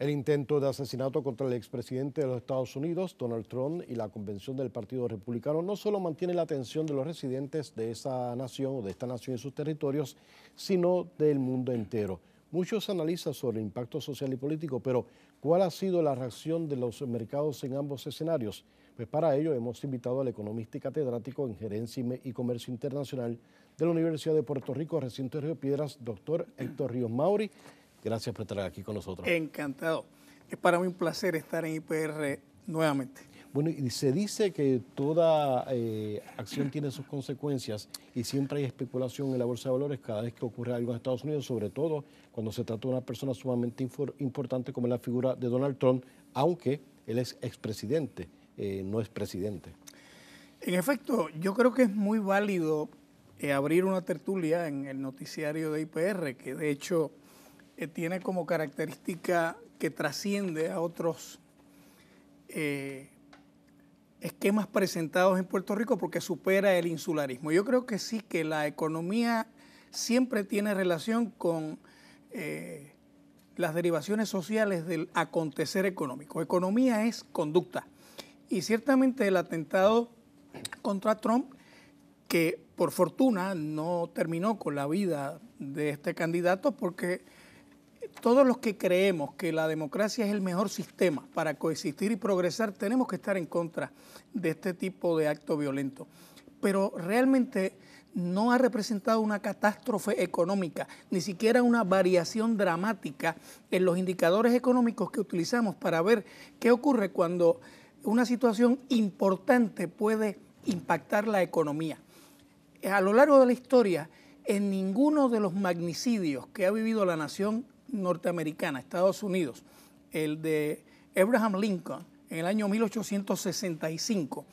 El intento de asesinato contra el expresidente de los Estados Unidos, Donald Trump, y la convención del Partido Republicano no solo mantiene la atención de los residentes de esa nación o de esta nación y sus territorios, sino del mundo entero. Muchos analizan sobre el impacto social y político, pero ¿cuál ha sido la reacción de los mercados en ambos escenarios? Pues para ello hemos invitado al economista y catedrático en Gerencia y Comercio Internacional de la Universidad de Puerto Rico, recinto de Río Piedras, doctor Héctor Ríos Mauri. Gracias por estar aquí con nosotros. Encantado. Es para mí un placer estar en IPR nuevamente. Bueno, y se dice que toda eh, acción tiene sus consecuencias y siempre hay especulación en la bolsa de valores cada vez que ocurre algo en Estados Unidos, sobre todo cuando se trata de una persona sumamente importante como la figura de Donald Trump, aunque él es expresidente, eh, no es presidente. En efecto, yo creo que es muy válido eh, abrir una tertulia en el noticiario de IPR, que de hecho que tiene como característica que trasciende a otros eh, esquemas presentados en Puerto Rico porque supera el insularismo. Yo creo que sí, que la economía siempre tiene relación con eh, las derivaciones sociales del acontecer económico. Economía es conducta. Y ciertamente el atentado contra Trump, que por fortuna no terminó con la vida de este candidato porque todos los que creemos que la democracia es el mejor sistema para coexistir y progresar, tenemos que estar en contra de este tipo de acto violento. Pero realmente no ha representado una catástrofe económica, ni siquiera una variación dramática en los indicadores económicos que utilizamos para ver qué ocurre cuando una situación importante puede impactar la economía. A lo largo de la historia, en ninguno de los magnicidios que ha vivido la nación norteamericana, Estados Unidos, el de Abraham Lincoln en el año 1865,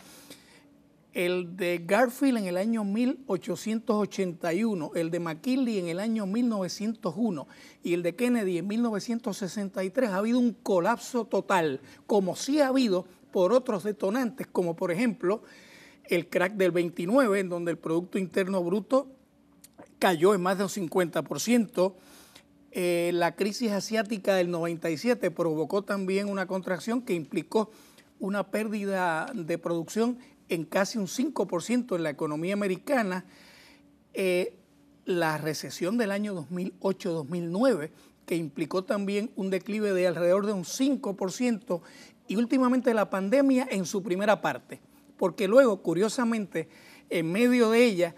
el de Garfield en el año 1881, el de McKinley en el año 1901 y el de Kennedy en 1963, ha habido un colapso total, como sí ha habido por otros detonantes, como por ejemplo el crack del 29, en donde el Producto Interno Bruto cayó en más de un 50%, eh, la crisis asiática del 97 provocó también una contracción que implicó una pérdida de producción en casi un 5% en la economía americana. Eh, la recesión del año 2008-2009, que implicó también un declive de alrededor de un 5%, y últimamente la pandemia en su primera parte, porque luego, curiosamente, en medio de ella,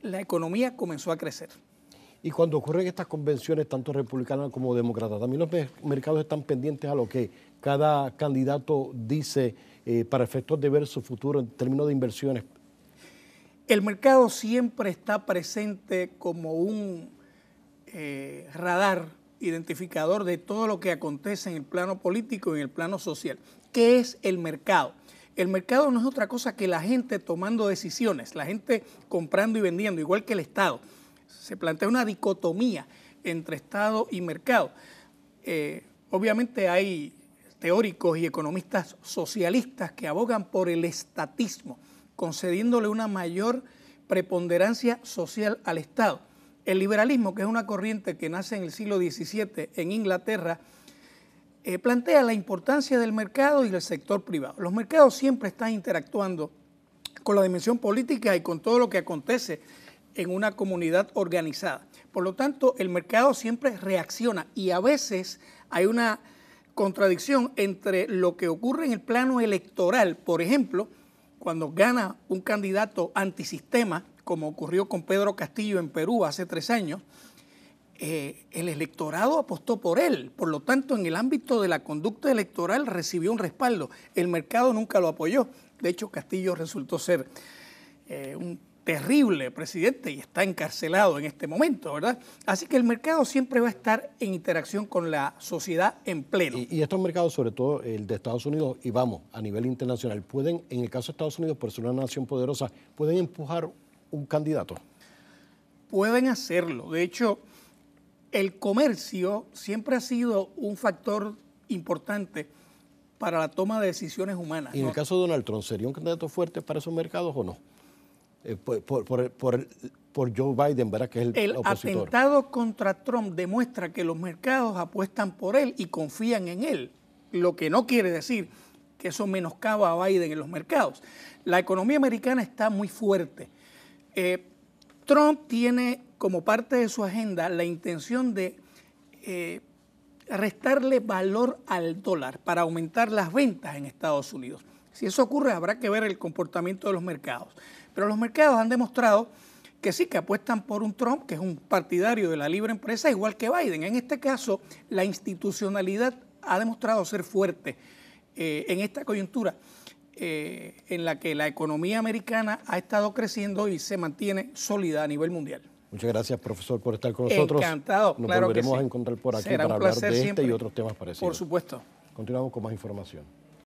la economía comenzó a crecer. Y cuando ocurren estas convenciones, tanto republicanas como demócratas, también los mercados están pendientes a lo que cada candidato dice eh, para efectos de ver su futuro en términos de inversiones. El mercado siempre está presente como un eh, radar identificador de todo lo que acontece en el plano político y en el plano social. ¿Qué es el mercado? El mercado no es otra cosa que la gente tomando decisiones, la gente comprando y vendiendo, igual que el Estado se plantea una dicotomía entre Estado y mercado. Eh, obviamente hay teóricos y economistas socialistas que abogan por el estatismo, concediéndole una mayor preponderancia social al Estado. El liberalismo, que es una corriente que nace en el siglo XVII en Inglaterra, eh, plantea la importancia del mercado y del sector privado. Los mercados siempre están interactuando con la dimensión política y con todo lo que acontece en una comunidad organizada. Por lo tanto, el mercado siempre reacciona y a veces hay una contradicción entre lo que ocurre en el plano electoral, por ejemplo, cuando gana un candidato antisistema, como ocurrió con Pedro Castillo en Perú hace tres años, eh, el electorado apostó por él. Por lo tanto, en el ámbito de la conducta electoral recibió un respaldo. El mercado nunca lo apoyó. De hecho, Castillo resultó ser eh, un terrible presidente y está encarcelado en este momento, ¿verdad? Así que el mercado siempre va a estar en interacción con la sociedad en pleno. Y, estos mercados, sobre todo el de Estados Unidos, y vamos, a nivel internacional, pueden, en el caso de Estados Unidos, por ser una nación poderosa, pueden empujar un candidato. Pueden hacerlo. De hecho, el comercio siempre ha sido un factor importante para la toma de decisiones humanas. ¿Y en el caso de Donald Trump, sería un candidato fuerte para esos mercados o no? Eh, por, Joe Biden, ¿verdad? Que es el, el atentado contra Trump demuestra que los mercados apuestan por él y confían en él, lo que no quiere decir que eso menoscaba a Biden en los mercados. La economía americana está muy fuerte. Eh, Trump tiene como parte de su agenda la intención de eh, restarle valor al dólar para aumentar las ventas en Estados Unidos. Si eso ocurre, habrá que ver el comportamiento de los mercados. Pero los mercados han demostrado que sí, que apuestan por un Trump que es un partidario de la libre empresa, igual que Biden. En este caso, la institucionalidad ha demostrado ser fuerte eh, en esta coyuntura eh, en la que la economía americana ha estado creciendo y se mantiene sólida a nivel mundial. Muchas gracias, profesor, por estar con nosotros. Encantado. Nos claro volveremos que a encontrar por aquí para hablar de este y otros temas parecidos. Por supuesto. Continuamos con más información.